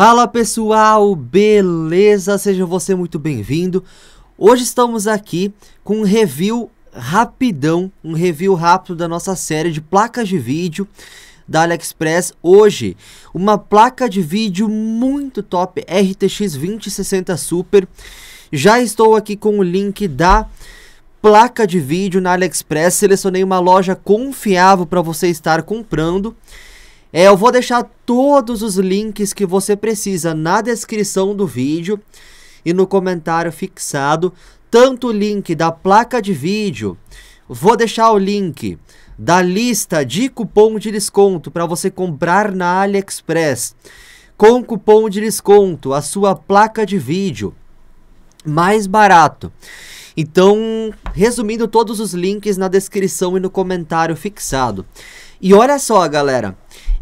Fala pessoal, beleza? Seja você muito bem-vindo. Hoje estamos aqui com um review rapidão, um review rápido da nossa série de placas de vídeo da AliExpress hoje. Uma placa de vídeo muito top, RTX 2060 Super. Já estou aqui com o link da placa de vídeo na AliExpress, selecionei uma loja confiável para você estar comprando. É, eu vou deixar todos os links que você precisa na descrição do vídeo e no comentário fixado, tanto o link da placa de vídeo, vou deixar o link da lista de cupom de desconto para você comprar na AliExpress. Com cupom de desconto, a sua placa de vídeo mais barato. Então, resumindo todos os links na descrição e no comentário fixado. E olha só, galera,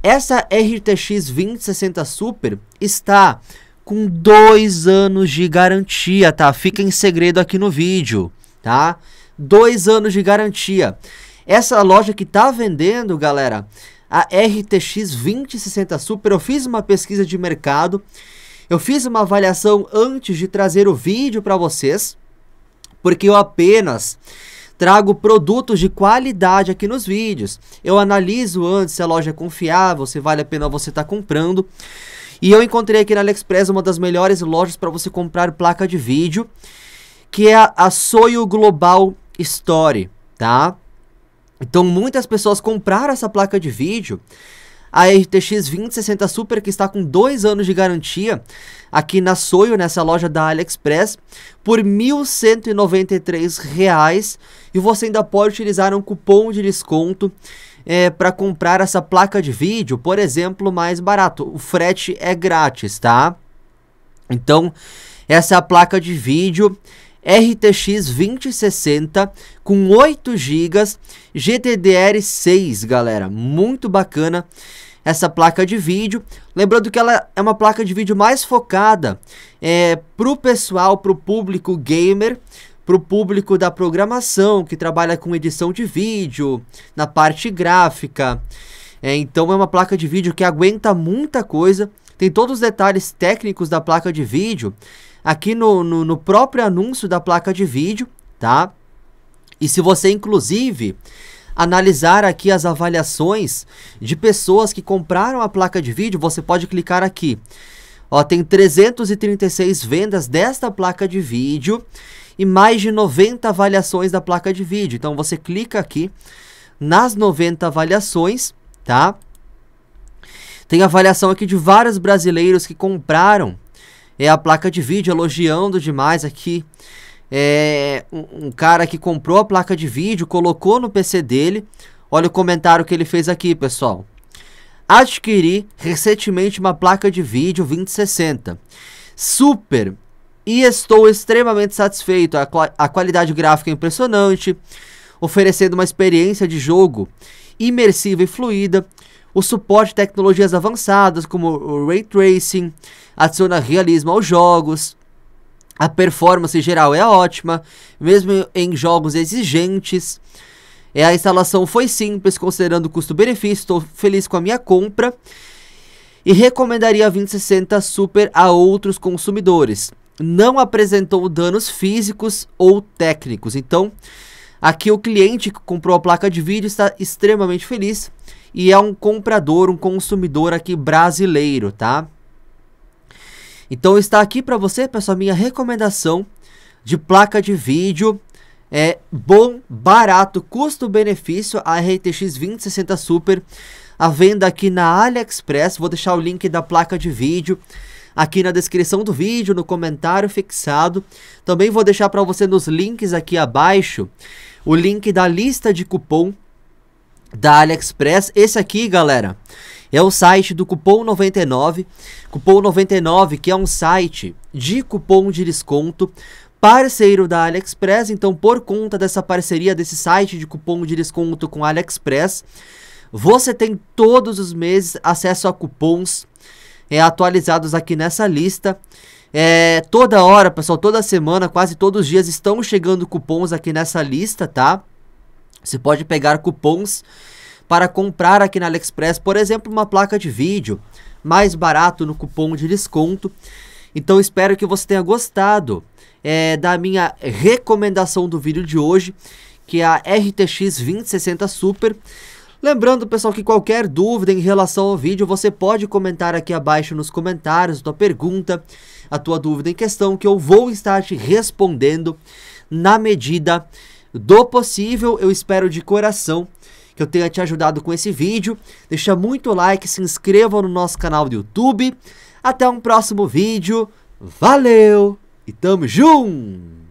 essa RTX 2060 Super está com dois anos de garantia, tá? Fica em segredo aqui no vídeo, tá? Dois anos de garantia. Essa loja que tá vendendo, galera, a RTX 2060 Super, eu fiz uma pesquisa de mercado, eu fiz uma avaliação antes de trazer o vídeo para vocês, porque eu apenas Trago produtos de qualidade aqui nos vídeos. Eu analiso antes se a loja é confiável, se vale a pena você estar tá comprando. E eu encontrei aqui na AliExpress uma das melhores lojas para você comprar placa de vídeo, que é a, Soyo Global Story, tá? Então muitas pessoas compraram essa placa de vídeo a RTX 2060 Super que está com dois anos de garantia aqui na Soyo, nessa loja da AliExpress, por R$ 1.193 e você ainda pode utilizar um cupom de desconto é, para comprar essa placa de vídeo, por exemplo, mais barato. O frete é grátis, tá? Então, essa é a placa de vídeo RTX 2060 com 8 GB GDDR6, galera. Muito bacana essa placa de vídeo. Lembrando que ela é uma placa de vídeo mais focada é, para o pessoal, para o público gamer, para o público da programação que trabalha com edição de vídeo, na parte gráfica. É, então é uma placa de vídeo que aguenta muita coisa. Tem todos os detalhes técnicos da placa de vídeo aqui no, no, no próprio anúncio da placa de vídeo, tá? E se você, inclusive, analisar aqui as avaliações de pessoas que compraram a placa de vídeo, você pode clicar aqui. Ó, tem 336 vendas desta placa de vídeo e mais de 90 avaliações da placa de vídeo. Então você clica aqui nas 90 avaliações, tá? Tem avaliação aqui de vários brasileiros que compraram é a placa de vídeo elogiando demais aqui é, um, cara que comprou a placa de vídeo, colocou no PC dele. Olha o comentário que ele fez aqui, pessoal. Adquiri recentemente uma placa de vídeo 2060. Super! E estou extremamente satisfeito. A, a qualidade gráfica é impressionante, oferecendo uma experiência de jogo imersiva e fluida. O suporte de tecnologias avançadas como o ray tracing adiciona realismo aos jogos. A performance geral é ótima, mesmo em jogos exigentes. É, a instalação foi simples, considerando o custo-benefício, estou feliz com a minha compra. E recomendaria a 2060 Super a outros consumidores. Não apresentou danos físicos ou técnicos. Então, aqui o cliente que comprou a placa de vídeo está extremamente feliz. E é um comprador, um consumidor aqui brasileiro, tá? Então está aqui para você, pessoal, minha recomendação de placa de vídeo é bom, barato, custo-benefício, a RTX 2060 Super, a venda aqui na AliExpress, vou deixar o link da placa de vídeo aqui na descrição do vídeo, no comentário fixado. Também vou deixar para você nos links aqui abaixo, o link da lista de cupom da AliExpress. Esse aqui, galera, é o site do Cupom 99. Cupom 99, que é um site de cupom de desconto parceiro da AliExpress. Então, por conta dessa parceria desse site de cupom de desconto com a AliExpress, você tem todos os meses acesso a cupons é, atualizados aqui nessa lista. É, toda hora, pessoal, toda semana, quase todos os dias estão chegando cupons aqui nessa lista, tá? Você pode pegar cupons para comprar aqui na AliExpress, por exemplo, uma placa de vídeo mais barato no cupom de desconto. Então espero que você tenha gostado é, da minha recomendação do vídeo de hoje, que é a RTX 2060 Super. Lembrando, pessoal, que qualquer dúvida em relação ao vídeo, você pode comentar aqui abaixo nos comentários, tua pergunta, a tua dúvida em questão, que eu vou estar te respondendo na medida do possível. Eu espero de coração que eu tenha te ajudado com esse vídeo. Deixa muito like, se inscreva no nosso canal do YouTube. Até um próximo vídeo. Valeu e tamo junto!